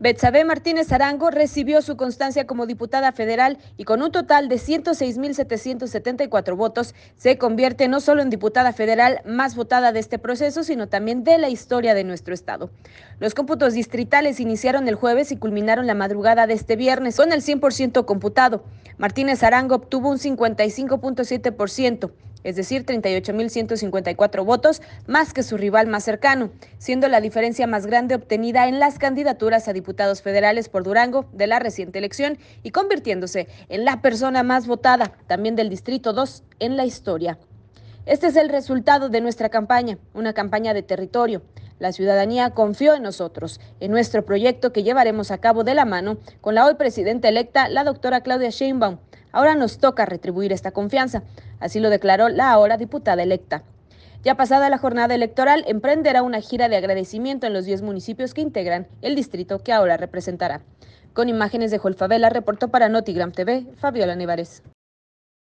Betsabe Martínez Arango recibió su constancia como diputada federal y con un total de 106.774 votos se convierte no solo en diputada federal más votada de este proceso, sino también de la historia de nuestro estado. Los cómputos distritales iniciaron el jueves y culminaron la madrugada de este viernes con el 100% computado. Martínez Arango obtuvo un 55.7% es decir, 38.154 votos más que su rival más cercano, siendo la diferencia más grande obtenida en las candidaturas a diputados federales por Durango de la reciente elección y convirtiéndose en la persona más votada también del Distrito 2 en la historia. Este es el resultado de nuestra campaña, una campaña de territorio. La ciudadanía confió en nosotros, en nuestro proyecto que llevaremos a cabo de la mano con la hoy presidenta electa, la doctora Claudia Sheinbaum, Ahora nos toca retribuir esta confianza, así lo declaró la ahora diputada electa. Ya pasada la jornada electoral, emprenderá una gira de agradecimiento en los 10 municipios que integran el distrito que ahora representará. Con imágenes de Joel reportó para Notigram TV, Fabiola Nevarez.